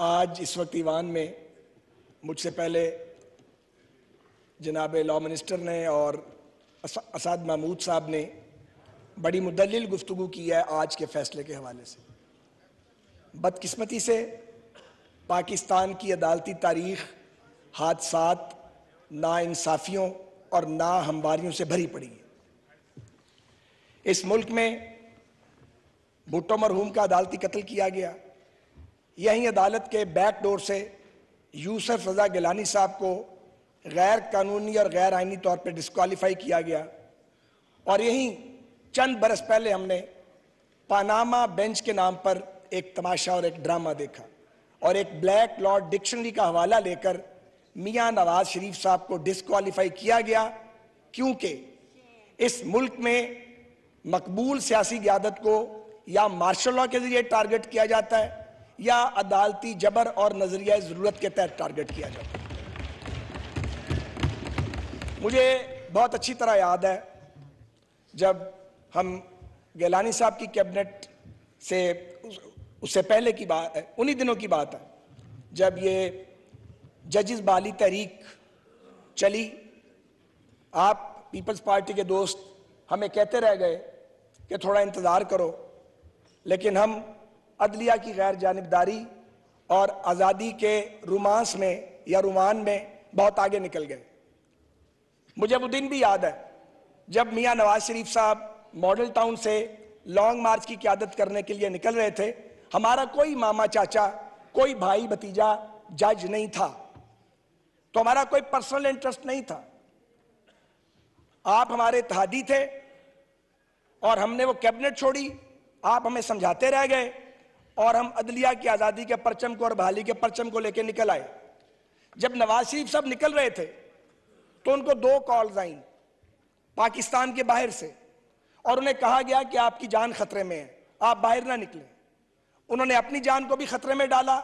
आज इस वक्त ईवान में मुझसे पहले जनाब लॉ मिनिस्टर ने और असाद महमूद साहब ने बड़ी मुदलिल गुफ्तु की है आज के फैसले के हवाले से बदकस्मती से पाकिस्तान की अदालती तारीख हादसा नासाफियों और ना हमवारियों से भरी पड़ी है इस मुल्क में भुट्टो मरहूम का अदालती कत्ल किया गया यहीं अदालत के बैक डोर से यूसफ रजा गिलानी साहब को गैर कानूनी और गैर आइनी तौर पर डिसकॉलीफाई किया गया और यहीं चंद बरस पहले हमने पानामा बेंच के नाम पर एक तमाशा और एक ड्रामा देखा और एक ब्लैक लॉ डिक्शनरी का हवाला लेकर मियाँ नवाज शरीफ साहब को डिसक्वालीफाई किया गया क्योंकि इस मुल्क में मकबूल सियासी क्यादत को या मार्शल लॉ के जरिए टारगेट किया जाता है या अदालती जबर और नजरिया ज़रूरत के तहत टारगेट किया जाता मुझे बहुत अच्छी तरह याद है जब हम गैलानी साहब की कैबिनेट से उससे पहले की बात है उन्हीं दिनों की बात है जब ये जजिस बाली तहरीक चली आप पीपल्स पार्टी के दोस्त हमें कहते रह गए कि थोड़ा इंतज़ार करो लेकिन हम अदलिया की गैर जानबदारी और आज़ादी के रोमांस में या रुमान में बहुत आगे निकल गए मुझे वो दिन भी याद है जब मियाँ नवाज शरीफ साहब मॉडल टाउन से लॉन्ग मार्च की क्यादत करने के लिए निकल रहे थे हमारा कोई मामा चाचा कोई भाई भतीजा जज नहीं था तो हमारा कोई पर्सनल इंटरेस्ट नहीं था आप हमारे तहादी थे और हमने वो कैबिनेट छोड़ी आप हमें समझाते रह गए और हम अदलिया की आज़ादी के परचम को और बहाली के परचम को लेकर निकल आए जब नवाज शरीफ साहब निकल रहे थे तो उनको दो कॉल्स आई पाकिस्तान के बाहर से और उन्हें कहा गया कि आपकी जान खतरे में है आप बाहर ना निकले उन्होंने अपनी जान को भी खतरे में डाला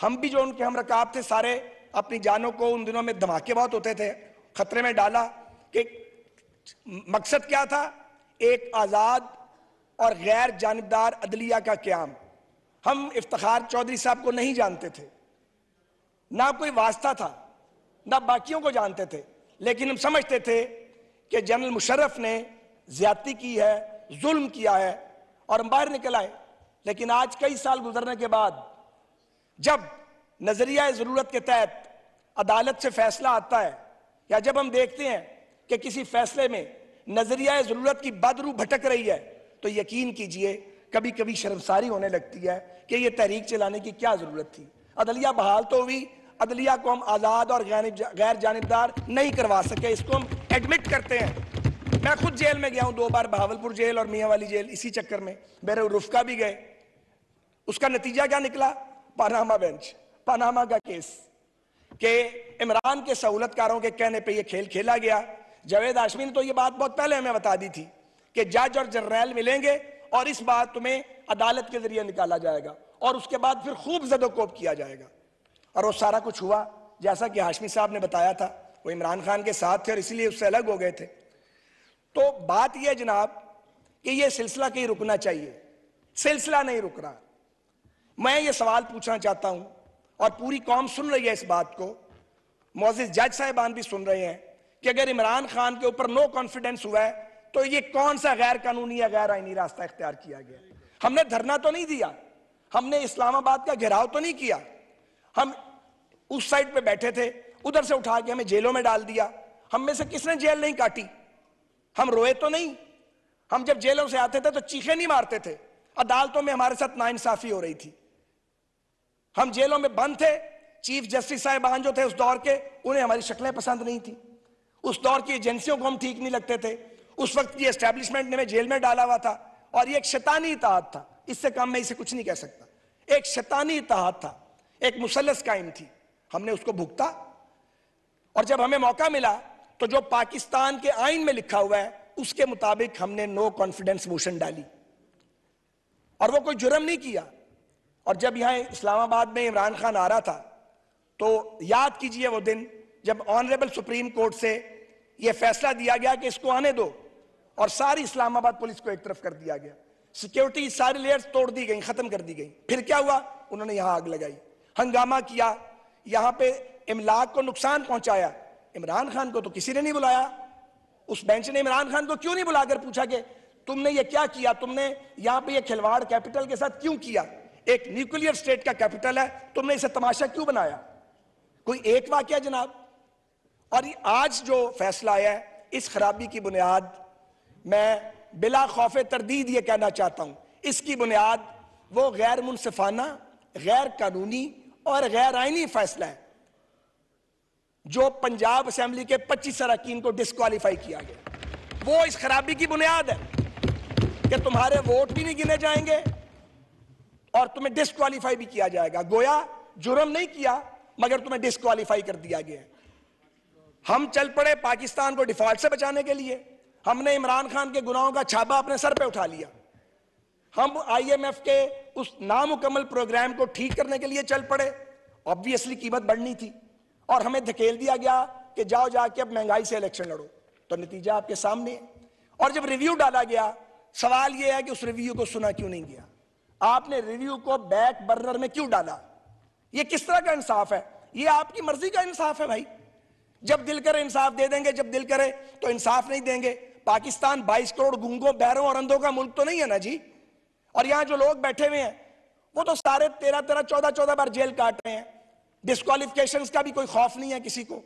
हम भी जो उनके हम रकाब थे सारे अपनी जानों को उन दिनों में धमाके बहुत होते थे खतरे में डाला कि मकसद क्या था एक आज़ाद और गैर जानबदार अदलिया का क्याम हम इफ्तार चौधरी साहब को नहीं जानते थे ना कोई वास्ता था ना बाकियों को जानते थे लेकिन हम समझते थे कि जनरल मुशर्रफ ने ज्यादती की है जुल्म किया है और हम बाहर निकल आए लेकिन आज कई साल गुजरने के बाद जब नज़रिया ज़रूरत के तहत अदालत से फैसला आता है या जब हम देखते हैं कि किसी फैसले में नज़रिया ज़रूरत की बदरू भटक रही है तो यकीन कीजिए कभी कभी शर्मसारी होने लगती है कि ये तहरीक चलाने की क्या ज़रूरत थी अदलिया बहाल तो हुई अदलिया को हम आज़ाद और गैर जानबदार नहीं करवा सके इसको हम एडमिट करते हैं मैं खुद जेल में गया हूं दो बार बहावलपुर जेल और मियाँ वाली जेल इसी चक्कर में मेरे रुफका भी गए उसका नतीजा क्या निकला पानामा बेंच पानामा का केस के इमरान के सहूलतकारों के कहने पे ये खेल खेला गया जावेद आशमी ने तो ये बात बहुत पहले हमें बता दी थी कि जज और जनरल मिलेंगे और इस बात तुम्हें अदालत के जरिए निकाला जाएगा और उसके बाद फिर खूब जदोकोप किया जाएगा और वो सारा कुछ हुआ जैसा कि हाशमी साहब ने बताया था वो इमरान खान के साथ थे और इसीलिए उससे अलग हो गए थे तो बात यह जनाब कि यह सिलसिला कहीं रुकना चाहिए सिलसिला नहीं रुक रहा मैं ये सवाल पूछना चाहता हूं और पूरी कौम सुन रही है इस बात को मोजिज जज साहिबान भी सुन रहे हैं कि अगर इमरान खान के ऊपर नो कॉन्फिडेंस हुआ है तो ये कौन सा गैर कानूनी या गैर आईनी रास्ता इख्तियार किया गया हमने धरना तो नहीं दिया हमने इस्लामाबाद का घेराव तो नहीं किया हम उस साइड पे बैठे थे उधर से उठा के हमें जेलों में डाल दिया हम में से किसने जेल नहीं काटी हम रोए तो नहीं हम जब जेलों से आते थे तो चीखे नहीं मारते थे अदालतों में हमारे साथ नाइंसाफी हो रही थी हम जेलों में बंद थे चीफ जस्टिस साहिबान जो थे उस दौर के उन्हें हमारी शक्लें पसंद नहीं थी उस दौर की एजेंसियों को हम ठीक नहीं लगते थे उस वक्त की एस्टेब्लिशमेंट ने मैं जेल में डाला हुआ था और ये एक शैतानी इतिहाद था इससे कम मैं इसे कुछ नहीं कह सकता एक शैतानी इतिहाद था एक मुसलस कायम थी हमने उसको भुगता और जब हमें मौका मिला तो जो पाकिस्तान के आइन में लिखा हुआ है उसके मुताबिक हमने नो कॉन्फिडेंस मोशन डाली और वो कोई जुर्म नहीं किया और जब यहां इस्लामाबाद में इमरान खान आ रहा था तो याद कीजिए वो दिन जब ऑनरेबल सुप्रीम कोर्ट से ये फैसला दिया गया कि इसको आने दो और सारी इस्लामाबाद पुलिस को एक तरफ कर दिया गया सिक्योरिटी सारी लेयर्स तोड़ दी गई खत्म कर दी गई फिर क्या हुआ उन्होंने यहां आग लगाई हंगामा किया यहां पे इमलाक को नुकसान पहुंचाया इमरान खान को तो किसी ने नहीं बुलाया उस बेंच ने इमरान खान को क्यों नहीं बुलाकर पूछा कि तुमने ये क्या किया तुमने यहां पे ये खिलवाड़ कैपिटल के साथ क्यों किया एक न्यूक्लियर स्टेट का कैपिटल है तुमने इसे तमाशा क्यों बनाया कोई एक वाक्य जनाब और आज जो फैसला आया है इस खराबी की बुनियाद मैं बिला खौफ तरदीद ये कहना चाहता हूँ इसकी बुनियाद वो गैर मुनसफाना गैर कानूनी और गैर आइनी फैसला है जो पंजाब असम्बली के पच्चीस अरकान को डिसकॉलीफाई किया गया वो इस खराबी की बुनियाद है कि तुम्हारे वोट भी नहीं गिने जाएंगे और तुम्हें डिसक्वालीफाई भी किया जाएगा गोया जुर्म नहीं किया मगर तुम्हें डिसक्वालीफाई कर दिया गया हम चल पड़े पाकिस्तान को डिफॉल्ट से बचाने के लिए हमने इमरान खान के गुनाहों का छाबा अपने सर पे उठा लिया हम आईएमएफ के उस नामुकमल प्रोग्राम को ठीक करने के लिए चल पड़े ऑब्वियसली कीमत बढ़नी थी और हमें धकेल दिया गया कि जाओ जाके अब महंगाई से इलेक्शन लड़ो तो नतीजा आपके सामने है और जब रिव्यू डाला गया सवाल यह है कि उस रिव्यू को सुना क्यों नहीं गया आपने रिव्यू को बैक बर्नर में क्यों डाला यह किस तरह का इंसाफ है यह आपकी मर्जी का इंसाफ है भाई जब दिल करे इंसाफ दे देंगे जब दिल करे तो इंसाफ नहीं देंगे पाकिस्तान 22 करोड़ गूंगों बैरों और अंधों का मुल्क तो नहीं है ना जी और यहां जो लोग बैठे हुए हैं वो तो सारे तेरह तेरह चौदह चौदह बार जेल काट रहे हैं डिस्कालिफिकेशन का भी कोई खौफ नहीं है किसी को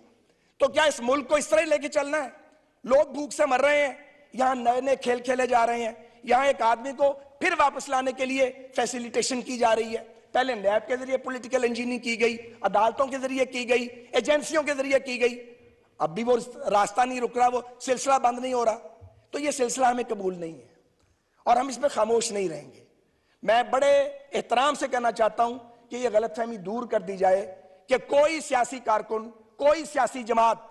तो क्या इस मुल्क को इस तरह लेके चलना है लोग भूख से मर रहे हैं यहां नए नए खेल खेले जा रहे हैं यहां एक आदमी को फिर वापस लाने के लिए फैसिलिटेशन की जा रही है पहले नैब के जरिए पॉलिटिकल इंजीनियरिंग की गई अदालतों के जरिए की गई एजेंसियों के जरिए की गई अब भी वो रास्ता नहीं रुक रहा वो सिलसिला बंद नहीं हो रहा तो ये सिलसिला हमें कबूल नहीं है और हम इसमें खामोश नहीं रहेंगे मैं बड़े एहतराम से कहना चाहता हूं कि यह गलतफहमी दूर कर दी जाए कि कोई सियासी कारकुन कोई सियासी जमात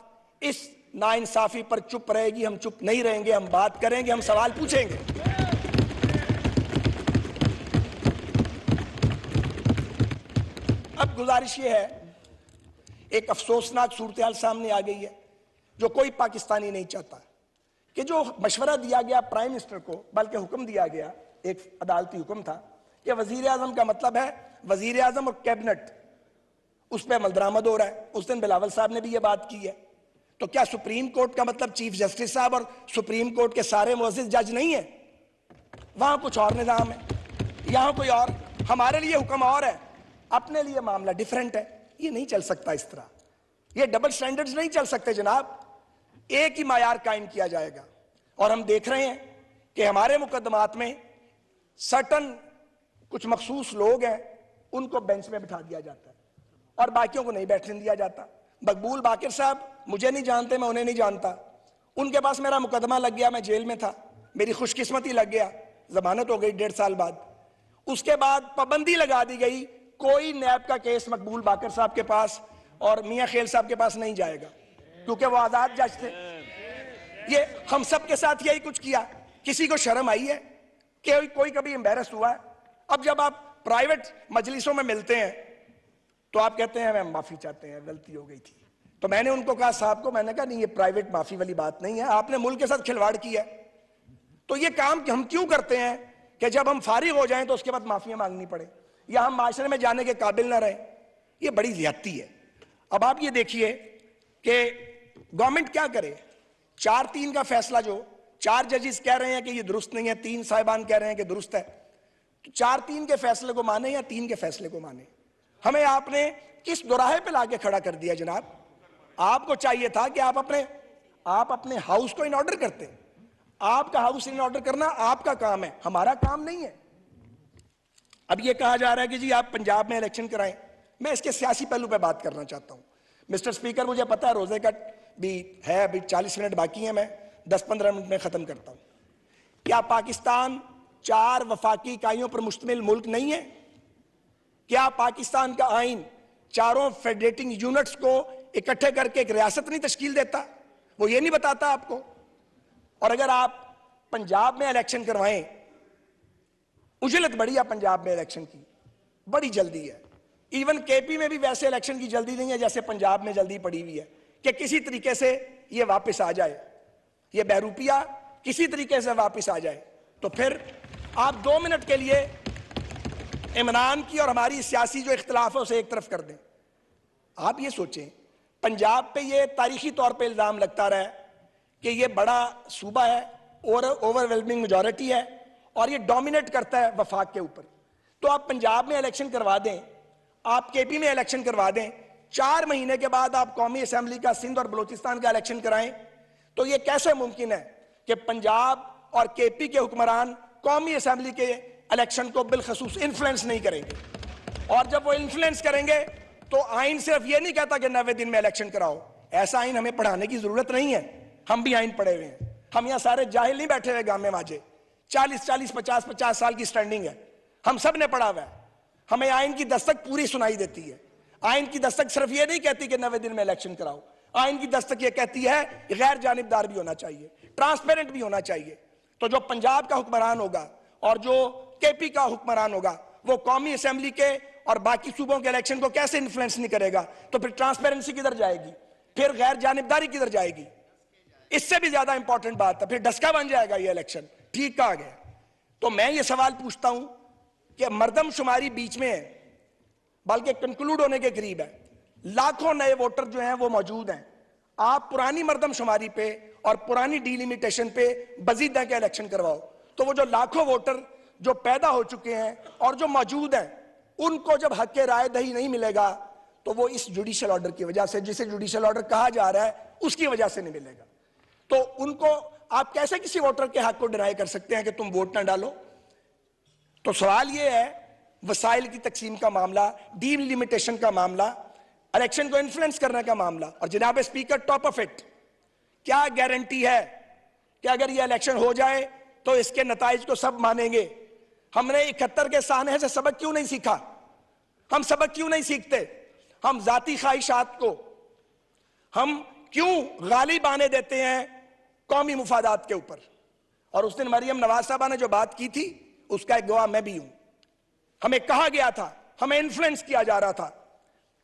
इस नाइंसाफी पर चुप रहेगी हम चुप नहीं रहेंगे हम बात करेंगे हम सवाल पूछेंगे अब गुजारिश यह है एक अफसोसनाक सूरत सामने आ गई है जो कोई पाकिस्तानी नहीं चाहता कि जो मशवरा दिया गया प्राइम मिनिस्टर को बल्कि हुक्म दिया गया एक अदालती हुक्म था कि वजीर अजम का मतलब है वजीर अजम और कैबिनेट उस पर अमल दरामद हो रहा है उस दिन बिलावल साहब ने भी ये बात की है तो क्या सुप्रीम कोर्ट का मतलब चीफ जस्टिस साहब और सुप्रीम कोर्ट के सारे मुजिज जज नहीं है वहां कुछ और निज़ाम है यहां कोई और हमारे लिए हुक्म और है अपने लिए मामला डिफरेंट है ये नहीं चल सकता इस तरह ये डबल स्टैंडर्ड्स नहीं चल सकते जनाब एक ही मायार कायम किया जाएगा और हम देख रहे हैं कि हमारे मुकदमात में सर्टन कुछ मखसूस लोग हैं उनको बेंच में बिठा दिया जाता है और बाकियों को नहीं बैठने दिया जाता मकबूल बाकिर साहब मुझे नहीं जानते मैं उन्हें नहीं जानता उनके पास मेरा मुकदमा लग गया मैं जेल में था मेरी खुशकिस्मती लग गया जमानत हो गई डेढ़ साल बाद उसके बाद पाबंदी लगा दी गई कोई नैब का केस मकबूल बाकर साहब के पास और मियाँ खेल साहब के पास नहीं जाएगा क्योंकि वो आज़ाद जज थे ये हम सब के साथ यही कुछ किया किसी को शर्म आई है कि कोई कभी एम्बेरस हुआ है अब जब आप प्राइवेट मजलिसों में मिलते हैं तो आप कहते हैं मैम माफ़ी चाहते हैं गलती हो गई थी तो मैंने उनको कहा साहब को मैंने कहा नहीं ये प्राइवेट माफ़ी वाली बात नहीं है आपने मुल्क के साथ खिलवाड़ किया तो ये काम हम क्यों करते हैं कि जब हम फारिग हो जाएं तो उसके बाद माफिया मांगनी पड़े या हम माशरे में जाने के काबिल ना रहे ये बड़ी ज्यादती है अब आप ये देखिए कि गवर्नमेंट क्या करे चार तीन का फैसला जो चार जजेस कह रहे हैं कि ये दुरुस्त नहीं है तीन साहिबान कह रहे हैं कि दुरुस्त है तो चार तीन के फैसले को माने या तीन के फैसले को माने हमें आपने किस दुराहे पे लाके खड़ा कर दिया जनाब आपको चाहिए था कि आप अपने आप अपने हाउस को इन ऑर्डर करते आपका हाउस इन ऑर्डर करना आपका काम है हमारा काम नहीं है अब ये कहा जा रहा है कि जी आप पंजाब में इलेक्शन कराएं मैं इसके सियासी पहलू पर बात करना चाहता हूँ मिस्टर स्पीकर मुझे पता है रोजे कट भी है अभी चालीस मिनट बाकी है मैं दस पंद्रह मिनट में ख़त्म करता हूँ क्या पाकिस्तान चार वफाकी इकाइयों पर मुश्तमिल मुल्क नहीं है क्या पाकिस्तान का आइन चारों फेडरेटिंग यूनिट्स को इकट्ठे करके एक रियासत नहीं तश्कील देता वो ये नहीं बताता आपको और अगर आप पंजाब में इलेक्शन करवाएं उजलत बढ़िया है पंजाब में इलेक्शन की बड़ी जल्दी है इवन केपी में भी वैसे इलेक्शन की जल्दी नहीं है जैसे पंजाब में जल्दी पड़ी हुई है कि किसी तरीके से ये वापस आ जाए ये बैरूपिया किसी तरीके से वापस आ जाए तो फिर आप दो मिनट के लिए इमरान की और हमारी सियासी जो इख्तलाफ है उसे एक तरफ कर दें आप ये सोचें पंजाब पे ये तारीखी तौर पे इल्ज़ाम लगता रहा है कि ये बड़ा सूबा है और ओवरवेलमिंग मेजॉरिटी है और ये डोमिनेट करता है वफाक के ऊपर तो आप पंजाब में इलेक्शन करवा दें आप केपी में इलेक्शन करवा दें चार महीने के बाद आप कौमी असम्बली का सिंध और बलोचिस्तान का इलेक्शन कराएं तो ये कैसे मुमकिन है कि पंजाब और केपी के हुक्मरान कौमी असम्बली के इलेक्शन को बिलखसूस इन्फ्लुएंस नहीं करेंगे और जब वो इन्फ्लुएंस करेंगे तो आइन सिर्फ ये नहीं कहता कि नवे दिन में इलेक्शन कराओ ऐसा आइन हमें पढ़ाने की जरूरत नहीं है हम भी आइन पढ़े हुए हैं हम यहाँ सारे जाहिल नहीं बैठे हुए गामे माजे चालीस चालीस पचास पचास साल की स्टैंडिंग है हम सब ने पढ़ा हुआ है हमें आयन की दस्तक पूरी सुनाई देती है आयन की दस्तक सिर्फ ये नहीं कहती कि नवे दिन में इलेक्शन कराओ आयन की दस्तक ये कहती है गैर जानबदार भी होना चाहिए ट्रांसपेरेंट भी होना चाहिए तो जो पंजाब का हुक्मरान होगा और जो केपी का हुक्मरान होगा वो कौमी असेंबली के और बाकी सूबों के इलेक्शन को कैसे इन्फ्लुएंस नहीं करेगा तो फिर ट्रांसपेरेंसी किधर जाएगी फिर गैर जानबदारी किधर जाएगी इससे भी ज्यादा इंपॉर्टेंट बात है फिर डस्का बन जाएगा ये इलेक्शन ठीक कहा गया तो मैं ये सवाल पूछता हूं कि मर्दम शुमारी बीच में है बल्कि कंक्लूड होने के करीब है लाखों नए वोटर जो हैं वो मौजूद हैं आप पुरानी मर्दम शुमारी पे और पुरानी डिलिमिटेशन पे बजीद के इलेक्शन करवाओ तो वो जो लाखों वोटर जो पैदा हो चुके हैं और जो मौजूद हैं उनको जब हक राय दही नहीं मिलेगा तो वो इस जुडिशियल ऑर्डर की वजह से जिसे जुडिशियल ऑर्डर कहा जा रहा है उसकी वजह से नहीं मिलेगा तो उनको आप कैसे किसी वोटर के हक को डिनाई कर सकते हैं कि तुम वोट ना डालो तो सवाल यह है वसाइल की तकसीम का मामला डीम लिमिटेशन का मामला इलेक्शन को इन्फ्लुएंस करने का मामला और जनाब स्पीकर टॉप ऑफ इट क्या गारंटी है कि अगर यह इलेक्शन हो जाए तो इसके नतज को सब मानेंगे हमने इकहत्तर के सहने से सबक क्यों नहीं सीखा हम सबक क्यों नहीं सीखते हम जाती ख्वाहिशात को हम क्यों गालिब आने देते हैं कौमी मुफादात के ऊपर और उस दिन मरियम नवाज साहबा ने जो बात की थी उसका एक गवाह मैं भी हूं हमें कहा गया था हमें इन्फ्लुएंस किया जा रहा था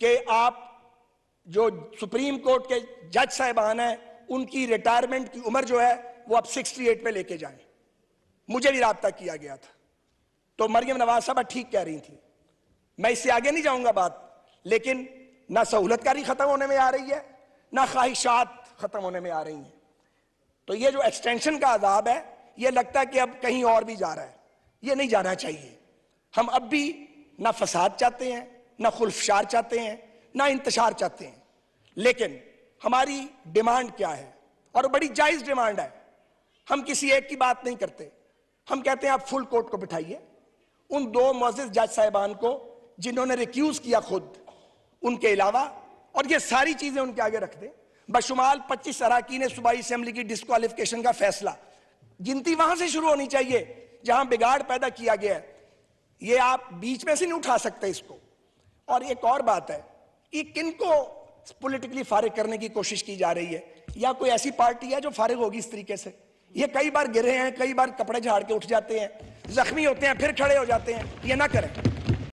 कि आप जो सुप्रीम कोर्ट के जज साहबान हैं उनकी रिटायरमेंट की उम्र जो है वो अब 68 पे लेके जाएं मुझे भी रबता किया गया था तो मरियम नवाज साहबा ठीक कह रही थी मैं इससे आगे नहीं जाऊंगा बात लेकिन ना सहूलतकारी खत्म होने में आ रही है ना ख्वाहिशात खत्म होने में आ रही हैं तो ये जो एक्सटेंशन का अजाब है ये लगता है कि अब कहीं और भी जा रहा है ये नहीं जाना चाहिए हम अब भी ना फसाद चाहते हैं ना खुलफशार चाहते हैं ना इंतशार चाहते हैं लेकिन हमारी डिमांड क्या है और बड़ी जायज़ डिमांड है हम किसी एक की बात नहीं करते हम कहते हैं आप फुल कोर्ट को बिठाइए उन दो मोजिज जज साहिबान को जिन्होंने रिक्यूज़ किया खुद उनके अलावा और ये सारी चीज़ें उनके आगे रख दें बशुमाल 25 अराकीन सूबाई असेंबली की डिस्कालिफिकेशन का फैसला गिनती वहां से शुरू होनी चाहिए जहां बिगाड़ पैदा किया गया है ये आप बीच में से नहीं उठा सकते इसको और एक और बात है कि किनको पॉलिटिकली फारिग करने की कोशिश की जा रही है या कोई ऐसी पार्टी है जो फारिग होगी इस तरीके से ये कई बार गिरे हैं कई बार कपड़े झाड़ के उठ जाते हैं जख्मी होते हैं फिर खड़े हो जाते हैं ये ना करें